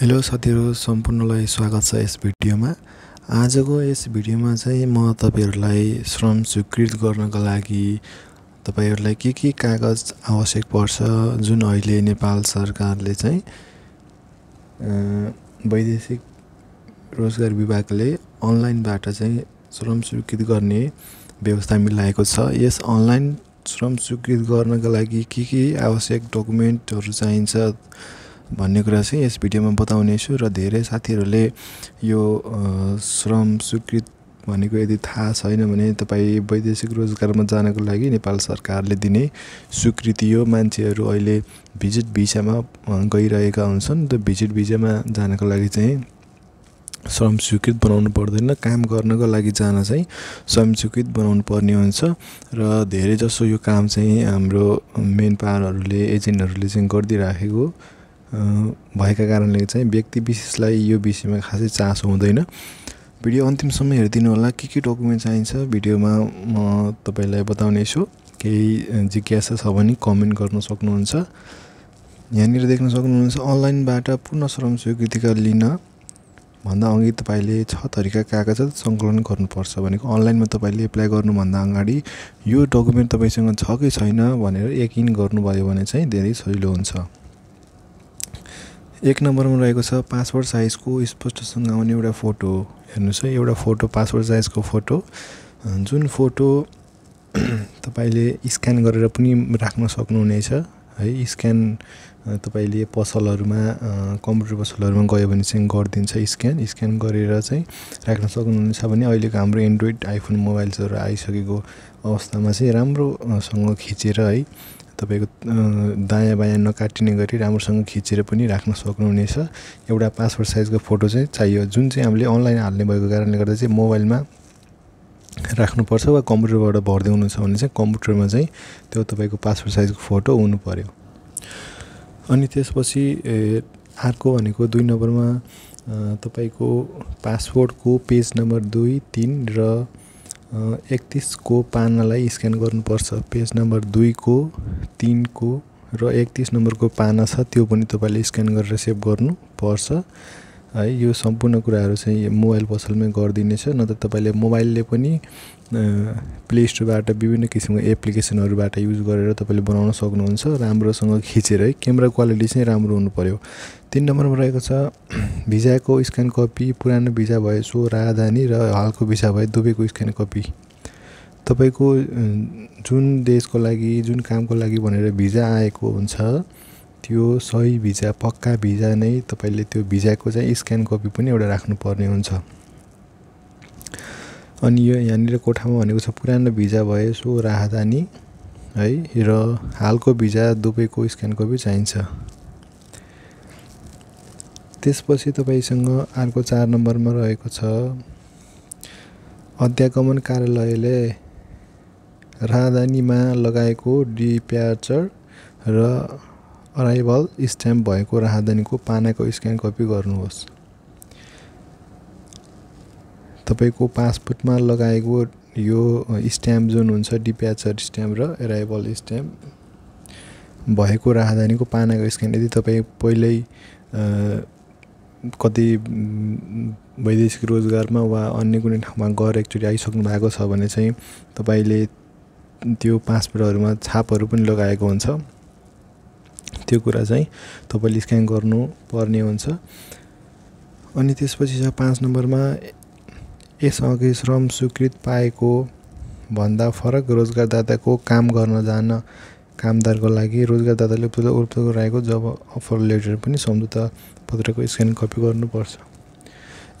hello साथीहरू सम्पूर्णलाई स्वागत छ यस भिडियोमा आजको यस भिडियोमा चाहिँ म तपाईँहरूलाई श्रम स्वीकृत गर्नका लागि तपाईँहरूलाई के के कागज आवश्यक पर्छ जुन अहिले नेपाल सरकारले चाहिँ वैदेशिक रोजगार विभागले अनलाइनबाट चाहिँ श्रम स्वीकृत गर्ने व्यवस्था मिलाएको छ यस अनलाइन श्रम स्वीकृत गर्नका लागि के के आवश्यक डकुमेन्टहरू चाहिन्छ भन्ने कुरा चाहिँ यस भिडियोमा बताउनेछु र धेरै साथीहरूले यो श्रम स्वीकृत भनेको यदि थाहा छैन भने तपाईँ वैदेशिक रोजगारमा जानको लागि नेपाल सरकारले दिने स्वीकृति हो मान्छेहरू अहिले भिजिट भिसामा गइरहेका हुन्छन् त्यो भिजिट भिसामा जानको लागि चाहिँ श्रम स्वीकृत बनाउनु पर्दैन काम गर्नको लागि जान चाहिँ श्रम स्वीकृत बनाउनु पर्ने हुन्छ र धेरैजसो यो काम चाहिँ हाम्रो मेन पावरहरूले एजेन्टहरूले चाहिँ गरिदिइराखेको भएका कारणले चाहिँ व्यक्ति विशेषलाई यो विषयमा खासै चासो हुँदैन भिडियो अन्तिमसम्म हेरिदिनु होला के के डकुमेन्ट चाहिन्छ भिडियोमा म तपाईँलाई बताउने छु केही जिज्ञासा छ भने कमेन्ट गर्न सक्नुहुन्छ यहाँनिर देख्न सक्नुहुन्छ अनलाइनबाट पूर्ण श्रम स्वीकृतिका लिन भन्दा अघि तपाईँले छ थरीका कागज सङ्कलन गर्नुपर्छ भनेको अनलाइनमा तपाईँले एप्लाई गर्नुभन्दा अगाडि यो डकुमेन्ट तपाईँसँग छ कि छैन भनेर यकिन गर्नुभयो भने चाहिँ धेरै सजिलो हुन्छ एक नम्बरमा रहेको छ पासपोर्ट साइजको स्पष्टसँग आउने एउटा फोटो हेर्नुहोस् है एउटा फोटो पासपोर्ट साइजको फोटो जुन फोटो तपाईँले स्क्यान गरेर पनि राख्न सक्नुहुनेछ है स्क्यान तपाईँले पसलहरूमा कम्प्युटर पसलहरूमा गयो भने चाहिँ गरिदिन्छ स्क्यान स्क्यान गरेर चाहिँ राख्न सक्नुहुनेछ भने अहिलेको हाम्रो एन्ड्रोइड आइफोन मोबाइल्सहरू आइसकेको अवस्थामा चाहिँ राम्रोसँग खिचेर है तपाईँको दायाँ बायाँ नकाटिने गरी राम्रोसँग खिचेर पनि राख्न सक्नुहुनेछ एउटा पासपोर्ट साइजको फोटो चाहिँ चाहियो जुन चाहिँ हामीले अनलाइन हाल्ने भएको कारणले गर्दा चाहिँ मोबाइलमा राख्नुपर्छ वा कम्प्युटरबाट भरिदिनु छ भने चाहिँ कम्प्युटरमा चाहिँ त्यो तपाईँको पासपोर्ट साइजको फोटो हुनु पऱ्यो अनि त्यसपछि अर्को भनेको दुई नम्बरमा तपाईँको पासपोर्टको पेज नम्बर दुई तिन र एकतिसको पानालाई स्क्यान गर्नुपर्छ पेज नम्बर दुईको तिनको र एकतिस नम्बरको पाना छ त्यो पनि तपाईँले स्क्यान गरेर सेभ गर्नुपर्छ है यो सम्पूर्ण कुराहरू चाहिँ मोबाइल पसलमै गरिदिनेछ नत्र तपाईँले मोबाइलले पनि प्ले स्टोरबाट विभिन्न किसिमको एप्लिकेसनहरूबाट युज गरेर तपाईँले बनाउन सक्नुहुन्छ राम्रोसँग खिचेर है क्यामेरा क्वालिटी चाहिँ राम्रो हुनु पऱ्यो तिन नम्बरमा रहेको छ भिजाको स्क्यान कपी पुरानो भिजा भए सो राजधानी र हालको भिजा भए दुबईको स्क्यान कपी तपाईँको जुन देशको लागि जुन कामको लागि भनेर भिजा आएको हुन्छ त्यो सही भिजा पक्का भिजा नै तपाईँले त्यो भिजाको चाहिँ स्क्यान कपी पनि एउटा राख्नुपर्ने हुन्छ अनि यो यहाँनिर कोठामा भनेको छ पुरानो भिजा भए सो राहदानी है र हालको भिजा दुबईको स्क्यान कपी चाहिन्छ त्यसपछि तपाईँसँग अर्को चार नम्बरमा रहेको छ अध्यागमन कार्यालयले राहदानीमा लगाएको डिप्याचर र अराइभल स्ट्याम्प भएको राहदानीको पानाको स्क्यान कपी गर्नुहोस् तपाईँको पासपोर्टमा लगाएको यो स्ट्याम्प जुन हुन्छ डिप्याचर स्ट्याम्प र एराइभल स्ट्याम्प भएको राहदानीको पानाको स्क्यान यदि तपाईँ पहिल्यै कति वैदेशिक रोजगारमा वा अन्य कुनै ठाउँमा गएर एकचोटि आइसक्नु भएको छ भने चाहिँ तपाईँले त्यो पासपोर्टहरूमा छापहरू पनि लगाएको हुन्छ त्यो कुरा चाहिँ तपाईँले स्क्यान गर्नुपर्ने हुन्छ अनि त्यसपछि छ पाँच नम्बरमा यसअघि श्रम स्वीकृत पाएको भन्दा फरक रोजगारदाताको काम गर्न जान कामदारको लागि रोजगारदाताले उपलब्ध गराएको जब अफर लेटर पनि सम्झौता पत्रको स्क्यान कपी गर्नुपर्छ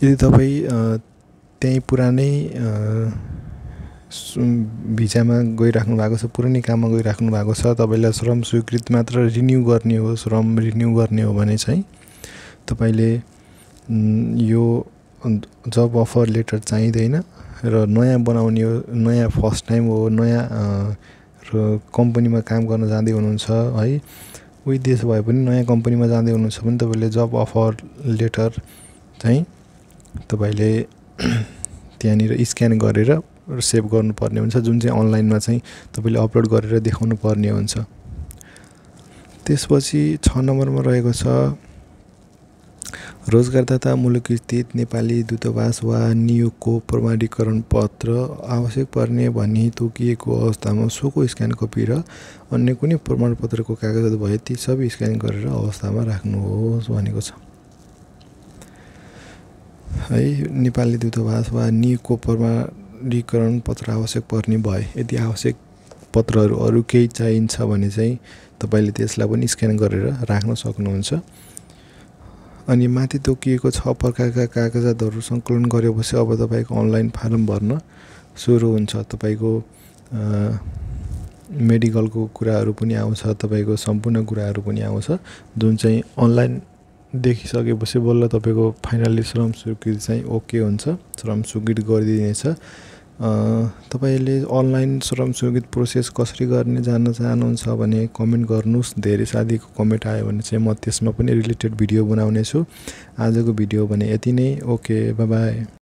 यदि तपाईँ त्यहीँ पुरानै भिजामा गइराख्नु भएको छ पुरानै काममा गइराख्नु भएको छ तपाईँलाई श्रम स्वीकृत मात्र रिन्यू गर्ने हो श्रम रिन्यू गर्ने हो भने चाहिँ तपाईँले यो जब अफर लेटर चाहिँदैन र नयाँ बनाउने हो नयाँ फर्स्ट टाइम हो नयाँ र कम्पनीमा काम गर्न जाँदै हुनुहुन्छ है उही देश भए पनि नयाँ कम्पनीमा जाँदै हुनुहुन्छ भने तपाईँले जब अफर लेटर चाहिँ तपाईँले त्यहाँनिर स्क्यान गरेर सेभ गर्नुपर्ने हुन्छ जुन चाहिँ अनलाइनमा चाहिँ तपाईँले अपलोड गरेर देखाउनु पर्ने हुन्छ त्यसपछि छ नम्बरमा रहेको छ रोजगारदाता स्थित नेपाली दूतावास वा नियोगको प्रमाणीकरण पत्र आवश्यक पर्ने भनी तोकिएको अवस्थामा सोको स्क्यान कपी र अन्य कुनै प्रमाणपत्रको कागजात भए ती सबै स्क्यान गरेर अवस्थामा राख्नुहोस् भनेको छ है नेपाली दूतावास वा नियोगको प्रमाणीकरण पत्र आवश्यक पर्ने भए यदि आवश्यक पत्रहरू अरू केही चाहिन्छ भने चाहिँ तपाईँले त्यसलाई पनि स्क्यान गरेर राख्न सक्नुहुन्छ अनि माथि तोकिएको छ प्रकारका कागजातहरू सङ्कलन गरेपछि अब तपाईँको अनलाइन फारम भर्न सुरु हुन्छ तपाईँको मेडिकलको कुराहरू पनि आउँछ तपाईँको सम्पूर्ण कुराहरू पनि आउँछ जुन चाहिँ अनलाइन देखिसकेपछि बल्ल तपाईँको फाइनल्ली श्रम स्वीकृति चाहिँ ओके हुन्छ श्रम स्वीकृत गरिदिनेछ तपाईँले अनलाइन श्रम स्वीकृत प्रोसेस कसरी गर्ने जान्न चाहनुहुन्छ भने कमेन्ट गर्नुहोस् धेरै साथीको कमेन्ट आयो भने चाहिँ म त्यसमा पनि रिलेटेड भिडियो बनाउने छु आजको भिडियो भने यति नै ओके बाई